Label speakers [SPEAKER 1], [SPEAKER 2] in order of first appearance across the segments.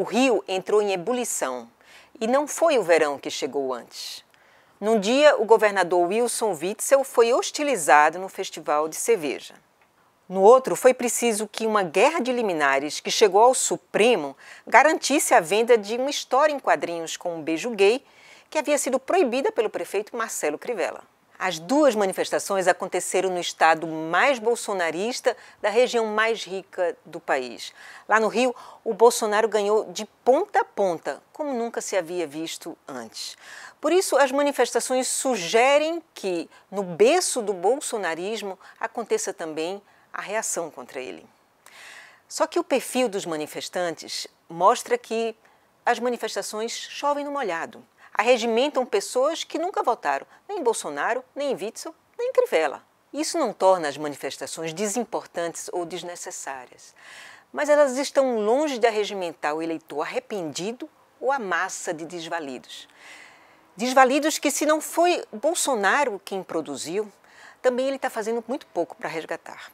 [SPEAKER 1] O rio entrou em ebulição e não foi o verão que chegou antes. Num dia, o governador Wilson Witzel foi hostilizado no festival de cerveja. No outro, foi preciso que uma guerra de liminares que chegou ao Supremo garantisse a venda de uma história em quadrinhos com um beijo gay que havia sido proibida pelo prefeito Marcelo Crivella. As duas manifestações aconteceram no estado mais bolsonarista da região mais rica do país. Lá no Rio, o Bolsonaro ganhou de ponta a ponta, como nunca se havia visto antes. Por isso, as manifestações sugerem que, no berço do bolsonarismo, aconteça também a reação contra ele. Só que o perfil dos manifestantes mostra que as manifestações chovem no molhado arregimentam pessoas que nunca votaram nem Bolsonaro, nem Witzel, nem Crivella. Isso não torna as manifestações desimportantes ou desnecessárias, mas elas estão longe de arregimentar o eleitor arrependido ou a massa de desvalidos. Desvalidos que, se não foi Bolsonaro quem produziu, também ele está fazendo muito pouco para resgatar.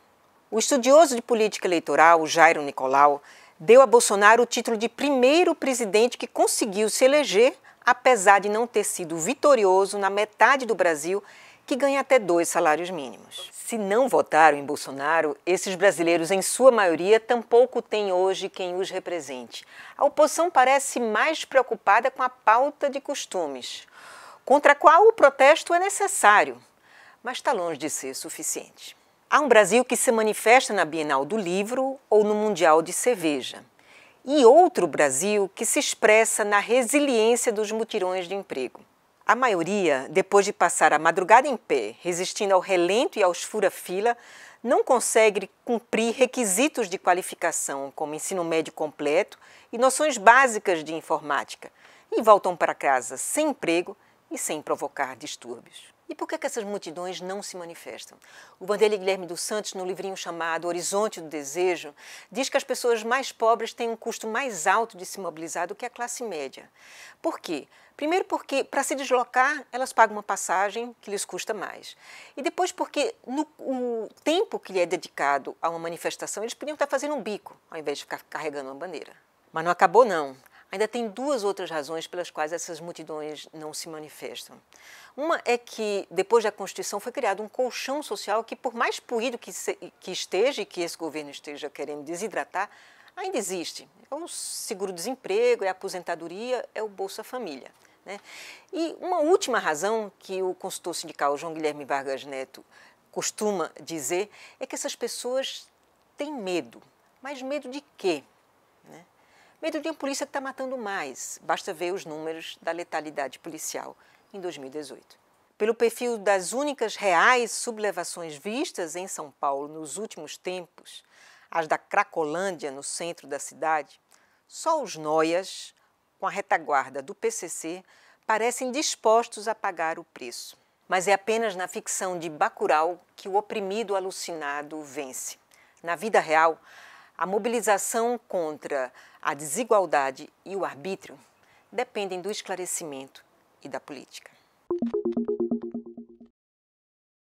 [SPEAKER 1] O estudioso de política eleitoral, Jairo Nicolau, deu a Bolsonaro o título de primeiro presidente que conseguiu se eleger apesar de não ter sido vitorioso na metade do Brasil, que ganha até dois salários mínimos. Se não votaram em Bolsonaro, esses brasileiros, em sua maioria, tampouco têm hoje quem os represente. A oposição parece mais preocupada com a pauta de costumes, contra a qual o protesto é necessário, mas está longe de ser suficiente. Há um Brasil que se manifesta na Bienal do Livro ou no Mundial de Cerveja e outro Brasil que se expressa na resiliência dos mutirões de emprego. A maioria, depois de passar a madrugada em pé, resistindo ao relento e aos fura-fila, não consegue cumprir requisitos de qualificação, como ensino médio completo e noções básicas de informática, e voltam para casa sem emprego e sem provocar distúrbios. E por que, que essas multidões não se manifestam? O Vanderlei Guilherme dos Santos, no livrinho chamado Horizonte do Desejo, diz que as pessoas mais pobres têm um custo mais alto de se mobilizar do que a classe média. Por quê? Primeiro porque, para se deslocar, elas pagam uma passagem que lhes custa mais. E depois porque, no o tempo que lhe é dedicado a uma manifestação, eles podiam estar fazendo um bico, ao invés de ficar carregando uma bandeira. Mas não acabou, não ainda tem duas outras razões pelas quais essas multidões não se manifestam. Uma é que, depois da Constituição, foi criado um colchão social que, por mais puído que, se, que esteja e que esse governo esteja querendo desidratar, ainda existe. É o seguro-desemprego, é a aposentadoria, é o Bolsa Família. Né? E uma última razão que o consultor sindical João Guilherme Vargas Neto costuma dizer é que essas pessoas têm medo. Mas medo de quê? Né? Medo de uma polícia que está matando mais, basta ver os números da letalidade policial em 2018. Pelo perfil das únicas reais sublevações vistas em São Paulo nos últimos tempos, as da Cracolândia, no centro da cidade, só os noias, com a retaguarda do PCC, parecem dispostos a pagar o preço. Mas é apenas na ficção de Bacurau que o oprimido alucinado vence. Na vida real, a mobilização contra a desigualdade e o arbítrio dependem do esclarecimento e da política.